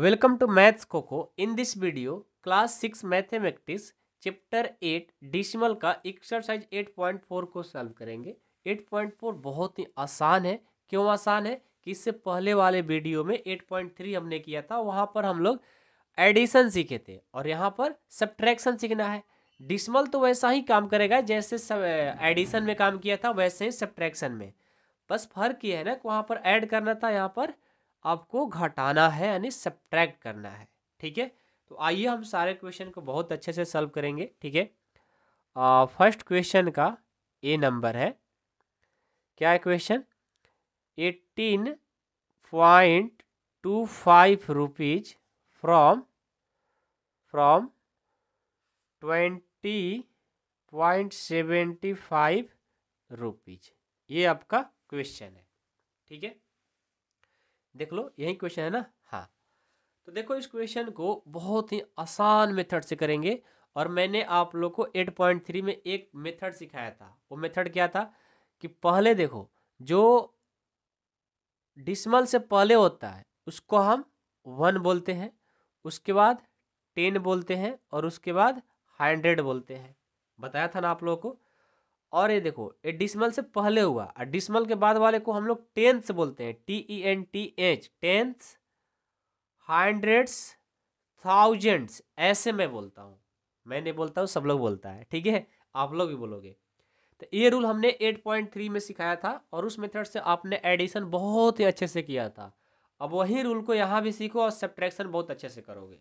Welcome to Maths Coco. In this video class six mathematics chapter eight decimal का exercise eight point four को solve करेंगे eight point four बहुत ही आसान है क्यों आसान है कि इससे पहले वाले वीडियो में एट पॉइंट थ्री हमने किया था वहाँ पर हम लोग एडिशन सीखे थे और यहाँ पर सब्ट्रैक्शन सीखना है डिसमल तो वैसा ही काम करेगा जैसे एडिशन में काम किया था वैसे ही सब्ट्रैक्शन में बस फर्क ये है ना कि वहाँ पर ऐड करना था यहाँ पर आपको घटाना है यानी सब्ट्रैक्ट करना है ठीक है तो आइए हम सारे क्वेश्चन को बहुत अच्छे से सॉल्व करेंगे ठीक है फर्स्ट क्वेश्चन का ए नंबर है क्या है question eighteen point two five rupees from from twenty point seventy five rupees ये आपका क्वेश्चन है ठीक है देख लो यही क्वेश्चन है ना हाँ तो देखो इस क्वेश्चन को बहुत ही आसान मेथड से करेंगे और मैंने आप लोग को 8.3 में एक मेथड सिखाया था वो मेथड क्या था कि पहले देखो जो डिसमल से पहले होता है उसको हम वन बोलते हैं उसके बाद टेन बोलते हैं और उसके बाद हंड्रेड बोलते हैं बताया था ना आप लोगों को और ये देखो ये डिसमल से पहले हुआ और डिसमल के बाद वाले को हम लोग टेंस बोलते हैं T E N T H tenth hundreds thousands ऐसे मैं बोलता हूँ मैं नहीं बोलता हूँ सब लोग बोलता है ठीक है आप लोग भी बोलोगे तो ये रूल हमने 8.3 में सिखाया था और उस मेथड से आपने एडिशन बहुत ही अच्छे से किया था अब वही रूल को यहाँ भी सीखो और सब्ट्रैक्शन बहुत अच्छे से करोगे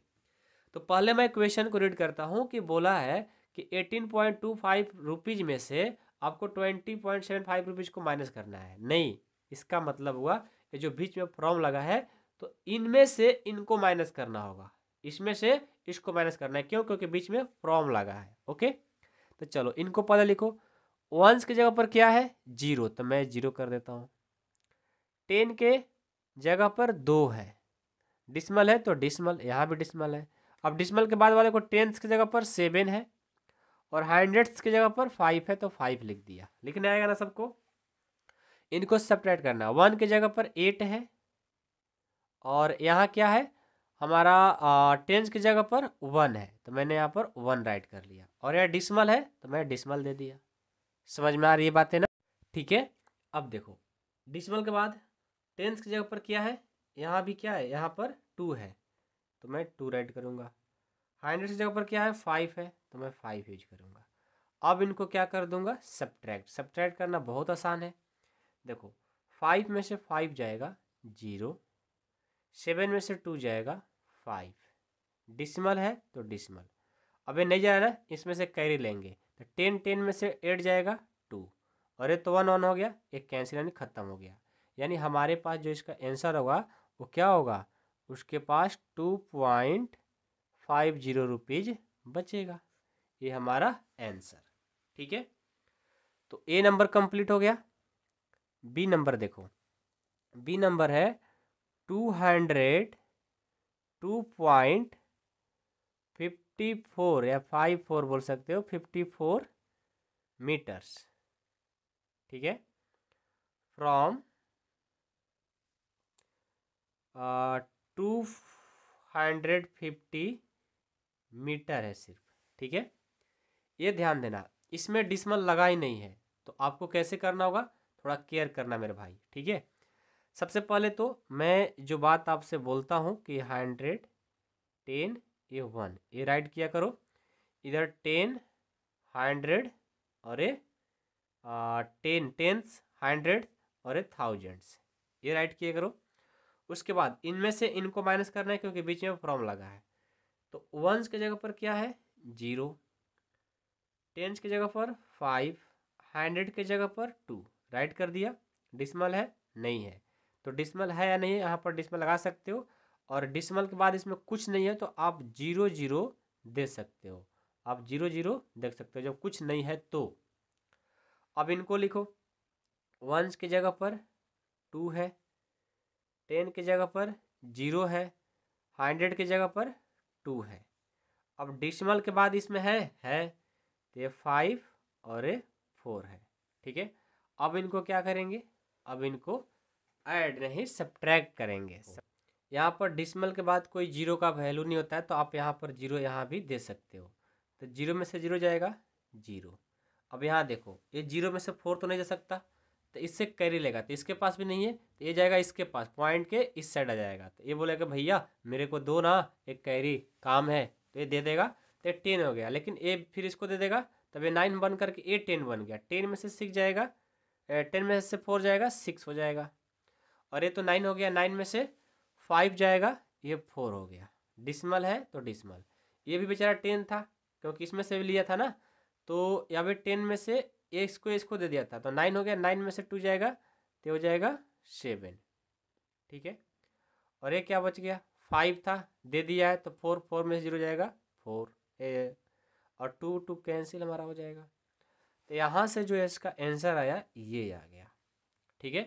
तो पहले मैं क्वेश्चन को रीड करता हूँ कि बोला है कि eighteen point two five rupees में से आपको twenty point seven five rupees को माइनस करना है नहीं इसका मतलब हुआ कि जो बीच में फॉर्म लगा है तो इनमें से इनको माइनस करना होगा इसमें से इसको माइनस करना है क्यों क्योंकि बीच में फॉर्म लगा है ओके तो चलो इनको पहले लिखो वंस की जगह पर क्या है जीरो तो मैं जीरो कर देता हूँ टेन के जगह पर दो है डिसमल है तो डिसमल यहाँ भी डिसमल है अब डिसमल के बाद वाले को टेंस की जगह पर सेवन है और हंड्रेड्स की जगह पर फाइव है तो फाइव लिख दिया लिखने आएगा ना सबको इनको सेपरेट करना वन की जगह पर एट है और यहाँ क्या है हमारा टेंस की जगह पर वन है तो मैंने यहाँ पर वन राइट कर लिया और यह डिसमल है तो मैं डिसमल दे दिया समझ में आ रही है बातें ना ठीक है अब देखो डिसमल के बाद टेंस की जगह पर क्या है यहाँ भी क्या है यहाँ पर टू है तो मैं टू राइट करूँगा हंड्रेड की जगह पर क्या है फाइव है तो मैं फाइव यूज करूँगा अब इनको क्या कर दूंगा सब्ट्रैक्ट सब्ट्रैक्ट करना बहुत आसान है देखो फाइव में से फाइव जाएगा जीरो सेवन में से टू जाएगा फाइव डिसमल है तो डिसमल अब ये नहीं जा रहा ना इसमें से कैरी लेंगे तो टेन टेन में से एट जाएगा टू और ये तो वन वन हो गया एक कैंसिल यानी ख़त्म हो गया यानी हमारे पास जो इसका आंसर होगा वो क्या होगा उसके पास two point five zero rupees बचेगा ये हमारा आंसर ठीक है तो ए नंबर कंप्लीट हो गया बी नंबर देखो बी नंबर है two hundred two point fifty four या फाइव फोर बोल सकते हो फिफ्टी फोर मीटर्स ठीक है from two hundred fifty metre है सिर्फ ठीक है ये ध्यान देना इसमें डिसमल लगा ही नहीं है तो आपको कैसे करना होगा थोड़ा केयर करना मेरे भाई ठीक है सबसे पहले तो मैं जो बात आपसे बोलता हूँ कि हंड्रेड टेन ए वन ये राइट किया करो इधर टेन हंड्रेड और ए टेन टेंस हंड्रेड और ए थाउजेंड्स ये राइट किया करो उसके बाद इनमें से इनको माइनस करना है क्योंकि बीच में फॉर्म लगा है तो वंस के जगह पर क्या है जीरो टेंस की जगह पर फाइव हंड्रेड के जगह पर टू राइट कर दिया डिसमल है नहीं है तो डिसमल है या नहीं है यहाँ पर डिसमल लगा सकते हो और डिसमल के बाद इसमें कुछ नहीं है तो आप जीरो जीरो दे सकते हो आप जीरो जीरो देख सकते हो जब कुछ नहीं है तो अब इनको लिखो वंस की जगह पर टू है टेन की जगह पर जीरो है हंड्रेड की जगह पर टू है अब डिसमल के बाद इसमें है है तो ये फाइव और ये फोर है ठीक है अब इनको क्या करेंगे अब इनको ऐड नहीं सब्ट्रैक्ट करेंगे यहाँ पर डिसमल के बाद कोई जीरो का वैल्यू नहीं होता है तो आप यहाँ पर जीरो यहाँ भी दे सकते हो तो जीरो में से जीरो जाएगा जीरो अब यहाँ देखो ये जीरो में से फोर तो नहीं जा सकता तो इससे कैरी लेगा तो इसके पास भी नहीं है तो ये जाएगा इसके पास पॉइंट के इस साइड आ जाएगा तो ये बोलेगा भैया मेरे को दो ना एक कैरी काम है तो ये दे देगा तो ये टेन हो गया लेकिन ए फिर इसको दे देगा तब ये नाइन बन करके ए टेन बन गया टेन में से सिक्स जाएगा टेन में से फोर जाएगा सिक्स हो जाएगा और ये तो नाइन हो गया नाइन में से फाइव जाएगा ये फोर हो गया डिसमल है तो डिसमल ये भी बेचारा टेन था क्योंकि इसमें से भी लिया था ना तो यहाँ पे टेन में से एक्स को इसको दे दिया था तो नाइन हो गया नाइन में से टू जाएगा तो हो जाएगा सेवन ठीक है और ये क्या बच गया फाइव था दे दिया है तो फोर फोर में से जीरो जाएगा फोर ए और टू टू कैंसिल हमारा हो जाएगा तो यहाँ से जो है इसका आंसर आया ये आ गया ठीक है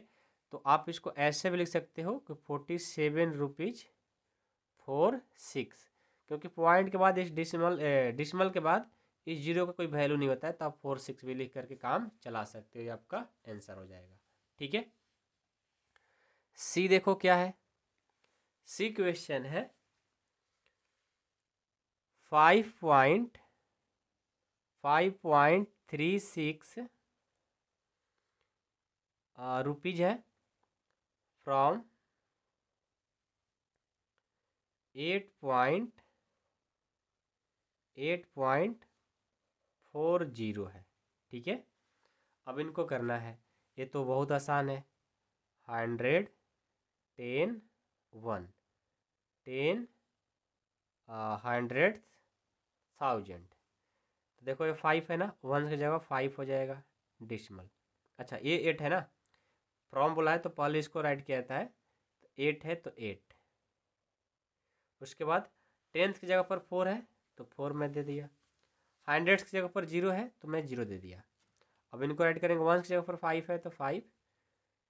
तो आप इसको ऐसे भी लिख सकते हो कि forty seven rupees four six क्योंकि पॉइंट के बाद इस डिसमल डिसमल के बाद इस जीरो का कोई वैल्यू नहीं होता है तो आप फोर सिक्स भी लिख करके काम चला सकते हो ये आपका आंसर हो जाएगा ठीक है सी देखो क्या है सी क्वेश्चन है five point five point three six rupees है from eight point eight point four zero है ठीक है अब इनको करना है ये तो बहुत आसान है hundred ten one ten hundred thousand तो देखो ये फाइव है ना वंस की जगह फाइव हो जाएगा डिसमल अच्छा ये एट है ना फ्रॉम बोला है तो पहले इसको राइट किया जाता है तो एट है तो एट उसके बाद टेंथ की जगह पर फोर है तो फोर मैं दे दिया हंड्रेड्स की जगह पर जीरो है तो मैं जीरो दे दिया अब इनको ऐड करेंगे वंस की जगह पर फाइव है तो फाइव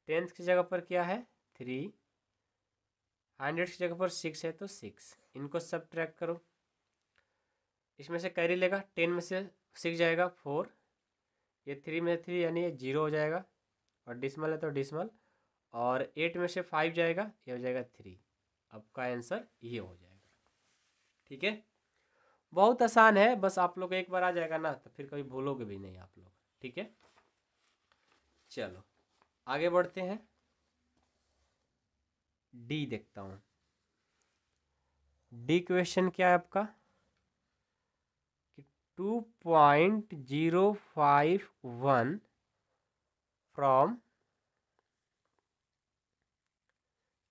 टेंथ की जगह पर क्या है थ्री हंड्रेड की जगह पर सिक्स है तो सिक्स इनको सब ट्रैक करो इसमें से कैरी लेगा टेन में से सिक्स जाएगा फोर ये थ्री में थ्री यानी ये जीरो हो जाएगा और डिसमल है तो डिसमल और एट में से फाइव जाएगा ये हो जाएगा थ्री आपका आंसर ये हो जाएगा ठीक है बहुत आसान है बस आप लोग एक बार आ जाएगा ना तो फिर कभी भूलोगे भी नहीं आप लोग ठीक है चलो आगे बढ़ते हैं डी देखता हूँ डी क्वेश्चन क्या है आपका two point zero five one from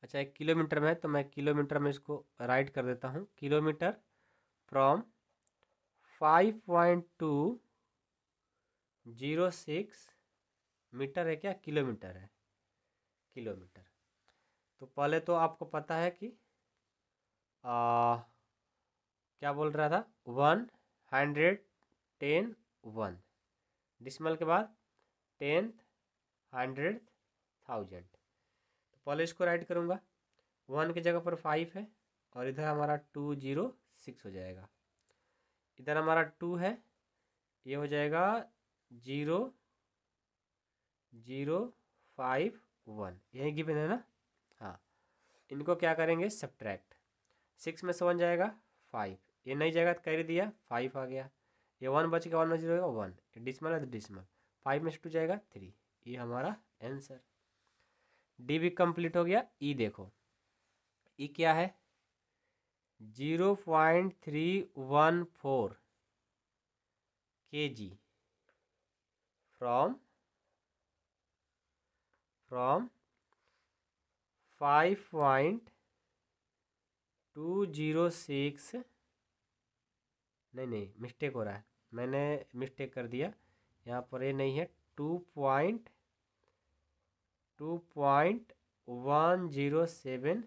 अच्छा एक किलोमीटर में है तो मैं किलोमीटर में इसको राइट कर देता हूँ kilometre from five point two zero six metre है क्या किलोमीटर है किलोमीटर तो पहले तो आपको पता है कि आ, क्या बोल रहा था one hundred ten one decimal के बाद टेंथ हंड्रेड थाउजेंड तो पहले इसको राइट करूँगा वन की जगह पर फाइव है और इधर हमारा टू जीरो सिक्स हो जाएगा इधर हमारा टू है ये हो जाएगा जीरो जीरो फाइव वन यही गिवन है ना हाँ इनको क्या करेंगे सब्ट्रैक्ट सिक्स में से वन जाएगा फाइव ये नहीं जाएगा तो कैरी दिया फाइव आ गया ये वन बच गया वन जीरो वन डिसमल है तो डिसमल फाइव में से टू जाएगा थ्री ये हमारा आंसर डी भी कंप्लीट हो गया ई e देखो ई e क्या है zero point three one four K G from from five point two zero six नहीं नहीं मिस्टेक हो रहा है मैंने मिस्टेक कर दिया यहाँ पर ये नहीं है two point two point one zero seven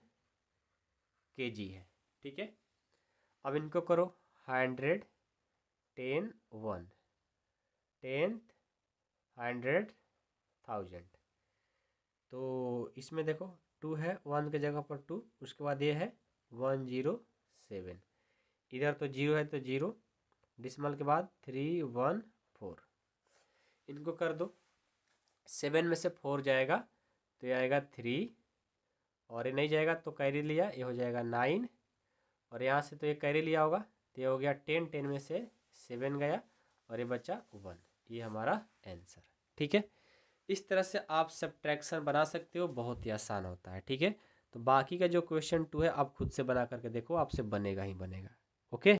K G है ठीक है अब इनको करो hundred ten one tenth hundred thousand तो इसमें देखो टू है वन के जगह पर टू उसके बाद ये है वन जीरो सेवन इधर तो जीरो है तो जीरो डिसमल के बाद थ्री वन फोर इनको कर दो सेवन में से फोर जाएगा तो ये आएगा थ्री और ये नहीं जाएगा तो कैरी लिया ये हो जाएगा नाइन और यहाँ से तो ये कैरी लिया होगा तो ये हो गया टेन टेन में से सेवन गया और ये बचा वन ये हमारा आंसर ठीक है इस तरह से आप ट्रैक्शन बना सकते हो बहुत ही आसान होता है ठीक है तो बाकी का जो क्वेश्चन टू है आप खुद से बना करके देखो आपसे बनेगा ही बनेगा okay